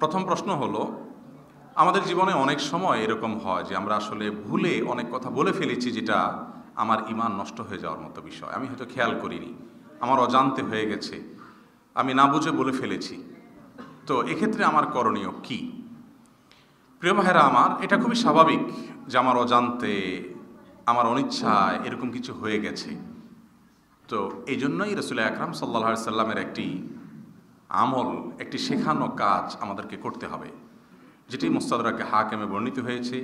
প্রথম প্রশ্ন হলো আমাদের জীবনে অনেক সময় এরকম হয় যে আমরা আসলে ভুলে অনেক কথা বলে ফেলেছি যেটা আমার ইমান নষ্ট হয়ে যাওয়ার মতো বিষয় আমি হয়তো খেয়াল করিনি আমার অজান্তে হয়ে গেছে আমি না বুঝে বলে ফেলেছি তো এক্ষেত্রে আমার করণীয় কি প্রিয় ভাইরা আমার এটা খুবই স্বাভাবিক যে আমার অজান্তে আমার অনিচ্ছায় এরকম কিছু হয়ে গেছে তো এই জন্যই রসুল আকরাম সাল্লা সাল্লামের একটি আমল একটি শেখানো কাজ আমাদেরকে করতে হবে যেটি মোস্তাদাকে হাকেমে বর্ণিত হয়েছে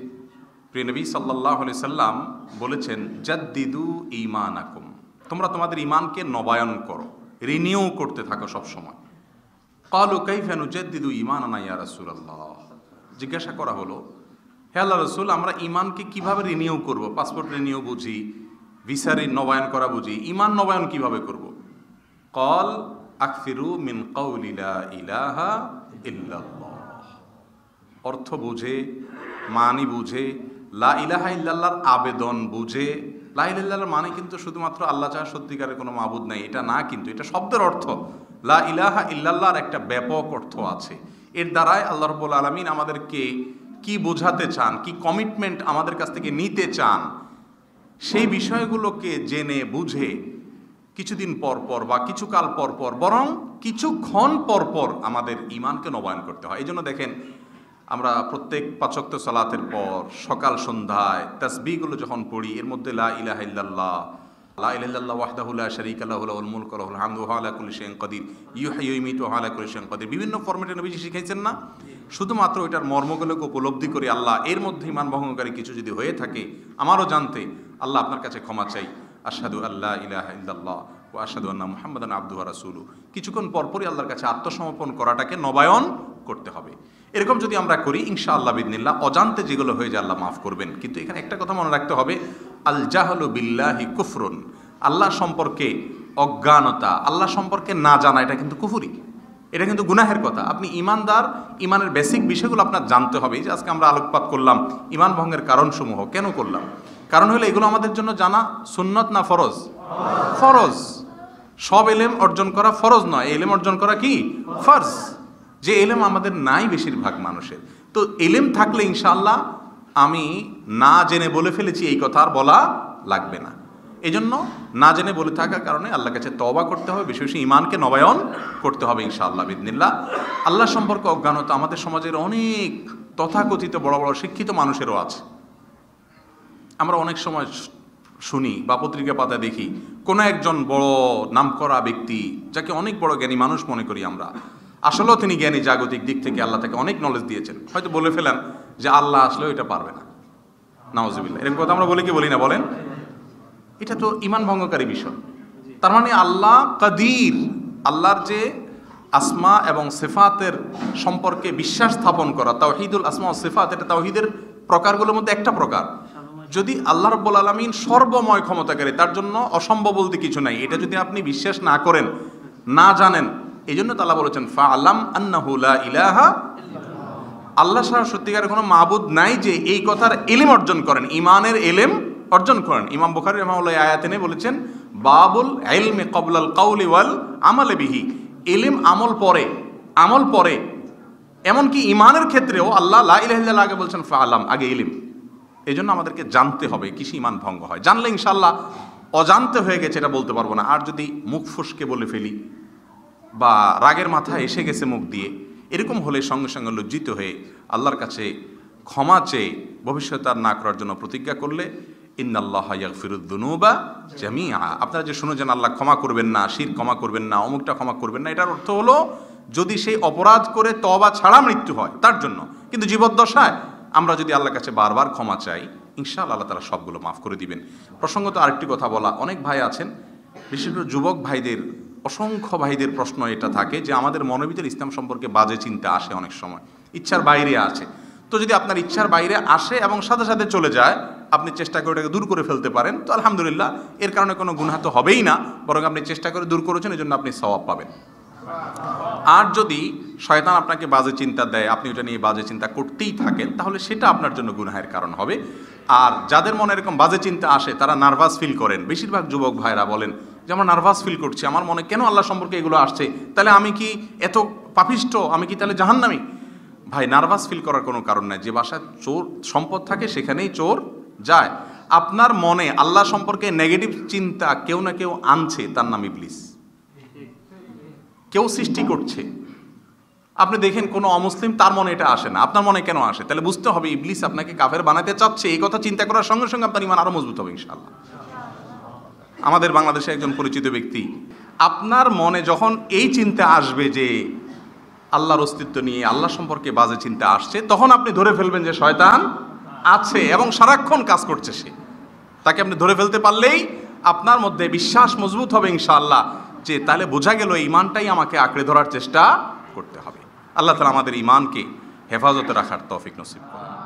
প্রিয় নবী সাল্লাহ আলি সাল্লাম বলেছেন জাদ্দিদু ইমান আকুম তোমরা তোমাদের ইমানকে নবায়ন করো রিনিউ করতে থাকো সবসময় কালু ফেনু জাদ্দিদু ইমান আনাইয়া রাসুলাল্লাহ জিজ্ঞাসা করা হলো হে আল্লাহ রসুল আমরা ইমানকে কিভাবে রিনিউ করব পাসপোর্ট রিনিউ বুঝি ভিসারি নবায়ন করা বুঝি ইমান নবায়ন কিভাবে করব কল আকফিরু মিন কৌলিলা ইলাহা ইল্লাল্লাহ অর্থ বুঝে মানি বুঝে লা ইলাহা ইল্লাল্লাহর আবেদন বুঝে লা ইলাল্লাহর মানে কিন্তু শুধুমাত্র আল্লাহ ছাড়া সত্যিকারের কোনো মাবুদ নাই এটা না কিন্তু এটা শব্দের অর্থ লা ইলাহা ইল্লাল্লাহর একটা ব্যাপক অর্থ আছে এর দ্বারাই আল্লাহ রব্বুল আলমিন আমাদেরকে কি বোঝাতে চান কি কমিটমেন্ট আমাদের কাছ থেকে নিতে চান সেই বিষয়গুলোকে জেনে বুঝে কিছুদিন পর পর বা কিছুকাল পর পর বরং কিছুক্ষণ পর পর আমাদের ইমানকে নবায়ন করতে হয় এই জন্য দেখেন আমরা প্রত্যেক পাচক্ত সালাতের পর সকাল সন্ধ্যায় তাসবিগুলো যখন পড়ি এর মধ্যে লা ইলাহ ইল্লাল্লাহ লা ইলাল্লাহ ওয়াহদাহুল্লাহ শরিক আল্লাহুল মুল কলাহুল হামদু হালা কুলি শেন কদির ইউহিমিত হালা কুলি বিভিন্ন ফর্মেটে নবীজি শিখেছেন না শুধুমাত্র এটার মর্মগুলোকে উপলব্ধি করে আল্লাহ এর মধ্যে ইমান ভঙ্গকারী কিছু যদি হয়ে থাকে আমারও জানতে আল্লাহ আপনার কাছে ক্ষমা চাই আশাদু আল্লাহ ইলাহ ইল্লাল্লাহ ও আশাদু আল্লাহ মোহাম্মদান আব্দুয়া রাসুলু কিছুক্ষণ পরপরই আল্লাহর কাছে আত্মসমর্পণ করাটাকে নবায়ন করতে হবে এরকম যদি আমরা করি ইনশা আল্লাহ বিদিনিল্লাহ অজান্তে যেগুলো হয়ে যায় আল্লাহ মাফ করবেন কিন্তু এখানে একটা কথা মনে রাখতে হবে আল জাহলু বিল্লাহি কুফরুন আল্লাহ সম্পর্কে অজ্ঞানতা আল্লাহ সম্পর্কে না জানা এটা কিন্তু কুফুরি এটা কিন্তু গুনাহের কথা আপনি ইমানদার ইমানের বেসিক বিষয়গুলো আপনার জানতে হবে যে আজকে আমরা আলোকপাত করলাম ইমান ভঙ্গের কারণসমূহ কেন করলাম কারণ হলো এগুলো আমাদের জন্য জানা সুন্নত না ফরজ ফরজ সব এলেম অর্জন করা ফরজ নয় এলেম অর্জন করা কি ফরজ যে এলেম আমাদের নাই বেশিরভাগ মানুষের তো এলেম থাকলে ইনশাল্লাহ আমি না জেনে বলে ফেলেছি এই কথা আর বলা লাগবে না এই জন্য না জেনে বলে থাকার কারণে আল্লাহ কাছে তবা করতে হবে বেশি বেশি ইমানকে নবায়ন করতে হবে ইনশাআল্লাহ বিদিনিল্লা আল্লাহ সম্পর্কে অজ্ঞানতা আমাদের সমাজের অনেক তথাকথিত বড় বড় শিক্ষিত মানুষেরও আছে আমরা অনেক সময় শুনি বা পত্রিকা পাতা দেখি কোন একজন বড় নাম করা ব্যক্তি যাকে অনেক বড় জ্ঞানী মানুষ মনে করি আমরা আসলেও তিনি জ্ঞানী জাগতিক দিক থেকে আল্লাহ তাকে অনেক নলেজ দিয়েছেন হয়তো বলে ফেলেন যে আল্লাহ আসলেও এটা পারবে না নওয়াজবিল্লা এরকম কথা আমরা বলি কি বলি না বলেন এটা তো ইমান ভঙ্গকারী বিষয় তার মানে আল্লাহ কাদির আল্লাহর যে আসমা এবং সেফাতের সম্পর্কে বিশ্বাস স্থাপন করা তাওহিদুল আসমা ও সেফাত এটা তাওহিদের প্রকারগুলোর মধ্যে একটা প্রকার যদি আল্লাহ রব্বুল আলমিন সর্বময় ক্ষমতাকারী তার জন্য অসম্ভব বলতে কিছু নাই এটা যদি আপনি বিশ্বাস না করেন না জানেন এই জন্য তালা বলেছেন ফা আলাম আন্নাহুলা ইলাহা আল্লাহ সাহা সত্যিকার কোনো মাহবুদ নাই যে এই কথার এলিম অর্জন করেন ইমানের এলেম অর্জন করেন ইমাম বুখারি রহমাউল্লাহ আয়াতেনে বলেছেন বাবুল এলমে কবলাল কাউলি ওয়াল আমলে বিহি এলিম আমল পরে আমল পরে এমনকি ইমানের ক্ষেত্রেও আল্লাহ লা ইলাহ আগে বলছেন ফা আলাম আগে ইলিম এই জন্য আমাদেরকে জানতে হবে কৃষি ইমান ভঙ্গ হয় জানলে ইনশাল্লাহ অজান্তে হয়ে গেছে এটা বলতে পারবো না আর যদি মুখ ফুসকে বলে ফেলি বা রাগের মাথা এসে গেছে মুখ দিয়ে এরকম হলে সঙ্গে সঙ্গে লজ্জিত হয়ে আল্লাহর কাছে ক্ষমা চেয়ে ভবিষ্যতে আর না করার জন্য প্রতিজ্ঞা করলে ইন্নাল্লাহ ফিরুদ্দুনুবা জামিয়া আপনারা যে শুনেছেন আল্লাহ ক্ষমা করবেন না শির ক্ষমা করবেন না অমুকটা ক্ষমা করবেন না এটার অর্থ হলো যদি সেই অপরাধ করে তবা ছাড়া মৃত্যু হয় তার জন্য কিন্তু জীবদ্দশায় আমরা যদি আল্লাহর কাছে বারবার ক্ষমা চাই ইনশাল আল্লাহ তারা সবগুলো মাফ করে দিবেন প্রসঙ্গত আরেকটি কথা বলা অনেক ভাই আছেন বিশেষ করে যুবক ভাইদের অসংখ্য ভাইদের প্রশ্ন এটা থাকে যে আমাদের মনোবিতের ইসলাম সম্পর্কে বাজে চিন্তা আসে অনেক সময় ইচ্ছার বাইরে আছে তো যদি আপনার ইচ্ছার বাইরে আসে এবং সাথে সাথে চলে যায় আপনি চেষ্টা করে ওটাকে দূর করে ফেলতে পারেন তো আলহামদুলিল্লাহ এর কারণে কোনো গুণাহাত হবেই না বরং আপনি চেষ্টা করে দূর করেছেন এই জন্য আপনি সবাব পাবেন আর যদি শয়তান আপনাকে বাজে চিন্তা দেয় আপনি ওটা নিয়ে বাজে চিন্তা করতেই থাকেন তাহলে সেটা আপনার জন্য গুনাহের কারণ হবে আর যাদের মনে এরকম বাজে চিন্তা আসে তারা নার্ভাস ফিল করেন বেশিরভাগ যুবক ভাইরা বলেন যে আমার নার্ভাস ফিল করছি আমার মনে কেন আল্লাহ সম্পর্কে এগুলো আসছে তাহলে আমি কি এত পাপিষ্ট আমি কি তাহলে জাহান্নামি ভাই নার্ভাস ফিল করার কোনো কারণ নাই যে বাসায় চোর সম্পদ থাকে সেখানেই চোর যায় আপনার মনে আল্লাহ সম্পর্কে নেগেটিভ চিন্তা কেউ না কেউ আনছে তার নাম ইবলিস কেউ সৃষ্টি করছে আপনি দেখেন কোনো অমুসলিম তার মনে এটা আসে না আপনার মনে কেন আসে তাহলে বুঝতে হবে ইবলিস আপনাকে কাফের বানাতে চাচ্ছে এই কথা চিন্তা করার সঙ্গে সঙ্গে আপনার ইমান আরও মজবুত হবে ইনশাল্লাহ আমাদের বাংলাদেশে একজন পরিচিত ব্যক্তি আপনার মনে যখন এই চিন্তা আসবে যে আল্লাহর অস্তিত্ব নিয়ে আল্লাহ সম্পর্কে বাজে চিন্তা আসছে তখন আপনি ধরে ফেলবেন যে শয়তান আছে এবং সারাক্ষণ কাজ করছে সে তাকে আপনি ধরে ফেলতে পারলেই আপনার মধ্যে বিশ্বাস মজবুত হবে ইনশাআল্লাহ যে তাহলে বোঝা গেল ইমানটাই আমাকে আঁকড়ে ধরার চেষ্টা করতে হবে আল্লাহ তালা আমাদের ইমানকে হেফাজতে রাখার তৌফিক নসিব করেন